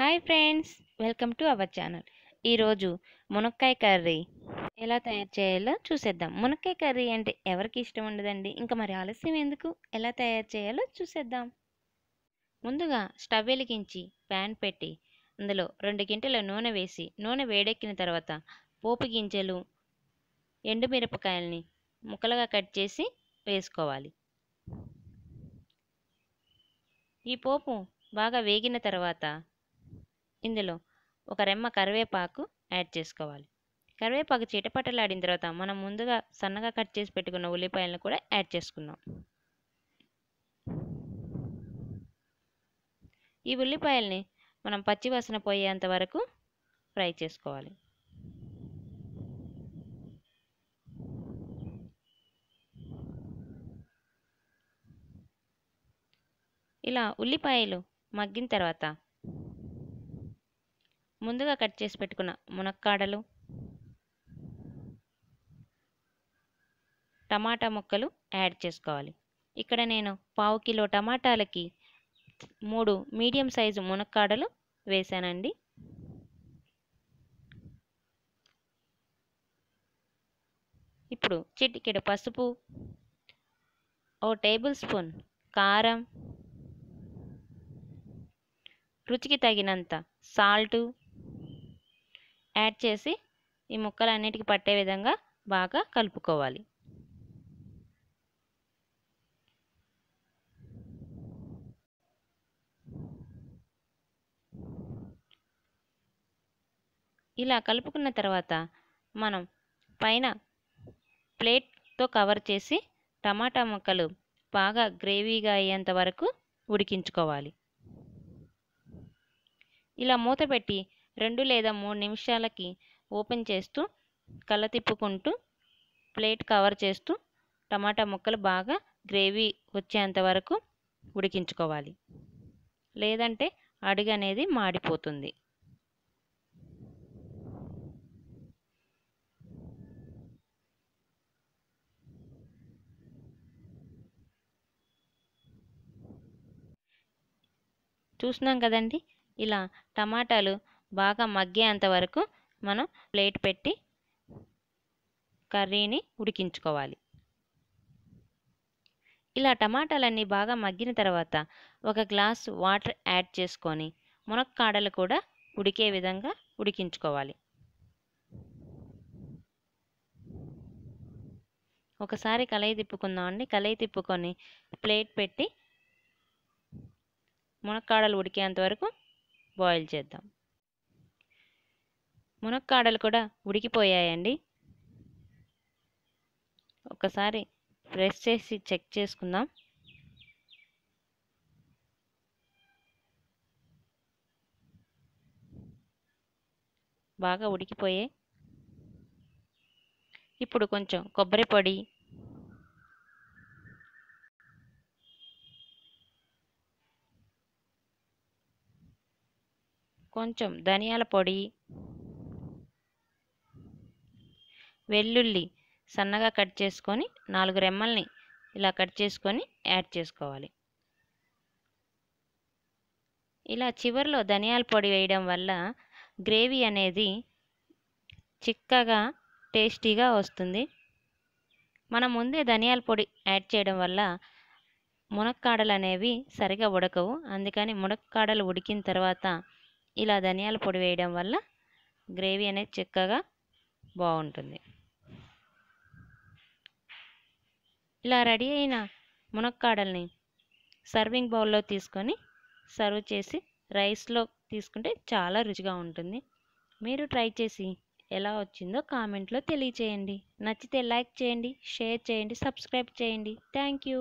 hi friends welcome to our channel ఈరోజు మునక్కాయ curry ఎలా తయారు చేయాలో చూసేద్దాం మునక్కాయ కర్రీ అంటే ఎవరికి ఇష్టం ఉండదండి ఇంకా మరి ఆలస్యం ఎందుకు ఎలా తయారు చేయాలో చూసేద్దాం ముందుగా స్టవ్ వెలిగించి ప్యాన్ పెట్టి అందులో రెండు గింటల నూనె వేసి నూనె వేడెక్కిన తర్వాత పోపు గింజలు ఎండుమిరపకాయల్ని ముక్కలుగా కట్ చేసి వేసుకోవాలి ఈ పోపు బాగా వేగిన తర్వాత ఇందులో ఒక రెమ్మ కరివేపాకు యాడ్ చేసుకోవాలి కరివేపాకు చీటపట్టలాడిన తర్వాత మనం ముందుగా సన్నగా కట్ చేసి పెట్టుకున్న ఉల్లిపాయలను కూడా యాడ్ చేసుకున్నాం ఈ ఉల్లిపాయల్ని మనం పచ్చివాసన పోయేంత వరకు ఫ్రై చేసుకోవాలి ఇలా ఉల్లిపాయలు మగ్గిన తర్వాత ముందుగా కట్ చేసి పెట్టుకున్న మునక్కాడలు టమాటా ముక్కలు యాడ్ చేసుకోవాలి ఇక్కడ నేను పావు కిలో టమాటాలకి మూడు మీడియం సైజు మునక్కాడలు వేశానండి ఇప్పుడు చిటికెడు పసుపు ఓ టేబుల్ స్పూన్ కారం రుచికి తగినంత సాల్టు యాడ్ చేసి ఈ అన్నిటికీ పట్టే విధంగా బాగా కలుపుకోవాలి ఇలా కలుపుకున్న తర్వాత మనం పైన ప్లేట్తో కవర్ చేసి టమాటా ముక్కలు బాగా గ్రేవీగా అయ్యేంత వరకు ఉడికించుకోవాలి ఇలా మూత పెట్టి రెండు లేదా మూడు నిమిషాలకి ఓపెన్ చేస్తూ కళ్ళ తిప్పుకుంటూ ప్లేట్ కవర్ చేస్తూ టమాటా ముక్కలు బాగా గ్రేవీ వచ్చేంత వరకు ఉడికించుకోవాలి లేదంటే అడుగు అనేది మాడిపోతుంది చూసినాం కదండి ఇలా టమాటాలు బాగా మగ్గేంత వరకు మనం ప్లేట్ పెట్టి కర్రీని ఉడికించుకోవాలి ఇలా టమాటాలన్నీ బాగా మగ్గిన తర్వాత ఒక గ్లాస్ వాటర్ యాడ్ చేసుకొని మునక్కాడలు కూడా ఉడికే విధంగా ఉడికించుకోవాలి ఒకసారి కలయి తిప్పుకుందామండి కలయి తిప్పుకొని ప్లేట్ పెట్టి మునక్కాడలు ఉడికేంత వరకు బాయిల్ చేద్దాం మునక్కాడలు కూడా ఉడికిపోయాయండి ఒకసారి ప్రెస్ చేసి చెక్ చేసుకుందాం బాగా ఉడికిపోయాయి ఇప్పుడు కొంచెం కొబ్బరి పొడి కొంచెం ధనియాల పొడి వెల్లుల్లి సన్నగా కట్ చేసుకొని నాలుగు రెమ్మల్ని ఇలా కట్ చేసుకొని యాడ్ చేసుకోవాలి ఇలా చివరిలో ధనియాల పొడి వేయడం వల్ల గ్రేవీ అనేది చిక్కగా టేస్టీగా వస్తుంది మనం ముందే ధనియాల పొడి యాడ్ చేయడం వల్ల మునక్కాడలు అనేవి సరిగా ఉడకవు అందుకని మునక్కాడలు ఉడికిన తర్వాత ఇలా ధనియాల పొడి వేయడం వల్ల గ్రేవీ అనేది చిక్కగా బాగుంటుంది ఇలా రెడీ అయిన మునక్కాడల్ని సర్వింగ్ బౌల్లో తీసుకొని సర్వ్ చేసి రైస్లో తీసుకుంటే చాలా రుచిగా ఉంటుంది మీరు ట్రై చేసి ఎలా వచ్చిందో కామెంట్లో తెలియచేయండి నచ్చితే లైక్ చేయండి షేర్ చేయండి సబ్స్క్రైబ్ చేయండి థ్యాంక్ యూ